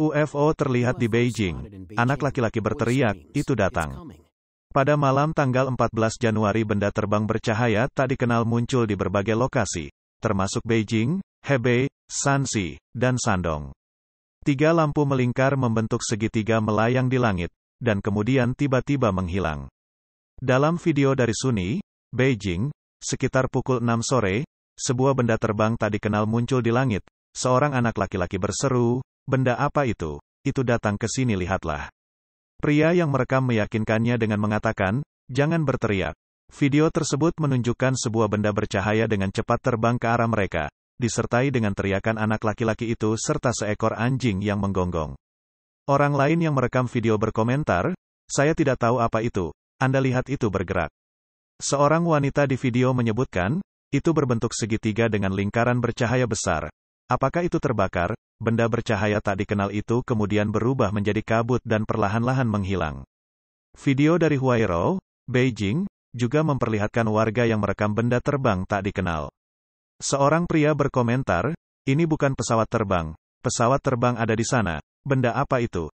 UFO terlihat di Beijing. Anak laki-laki berteriak, itu datang. Pada malam tanggal 14 Januari benda terbang bercahaya tak dikenal muncul di berbagai lokasi, termasuk Beijing, Hebei, Shanxi, dan Sandong. Tiga lampu melingkar membentuk segitiga melayang di langit, dan kemudian tiba-tiba menghilang. Dalam video dari Suni, Beijing, sekitar pukul 6 sore, sebuah benda terbang tak dikenal muncul di langit, seorang anak laki-laki berseru, Benda apa itu? Itu datang ke sini lihatlah. Pria yang merekam meyakinkannya dengan mengatakan, jangan berteriak. Video tersebut menunjukkan sebuah benda bercahaya dengan cepat terbang ke arah mereka, disertai dengan teriakan anak laki-laki itu serta seekor anjing yang menggonggong. Orang lain yang merekam video berkomentar, saya tidak tahu apa itu, Anda lihat itu bergerak. Seorang wanita di video menyebutkan, itu berbentuk segitiga dengan lingkaran bercahaya besar, Apakah itu terbakar? Benda bercahaya tak dikenal itu kemudian berubah menjadi kabut dan perlahan-lahan menghilang. Video dari Huairou, Beijing, juga memperlihatkan warga yang merekam benda terbang tak dikenal. Seorang pria berkomentar, ini bukan pesawat terbang, pesawat terbang ada di sana, benda apa itu?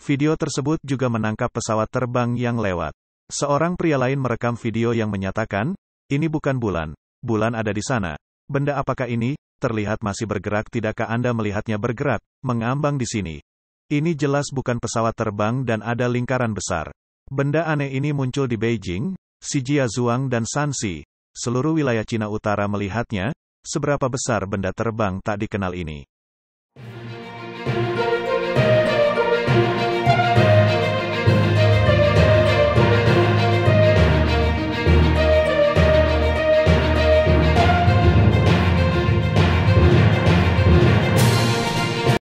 Video tersebut juga menangkap pesawat terbang yang lewat. Seorang pria lain merekam video yang menyatakan, ini bukan bulan, bulan ada di sana. Benda apakah ini? terlihat masih bergerak. Tidakkah Anda melihatnya bergerak, mengambang di sini? Ini jelas bukan pesawat terbang dan ada lingkaran besar. Benda aneh ini muncul di Beijing, Xijia dan Sanxi. Seluruh wilayah Cina Utara melihatnya, seberapa besar benda terbang tak dikenal ini.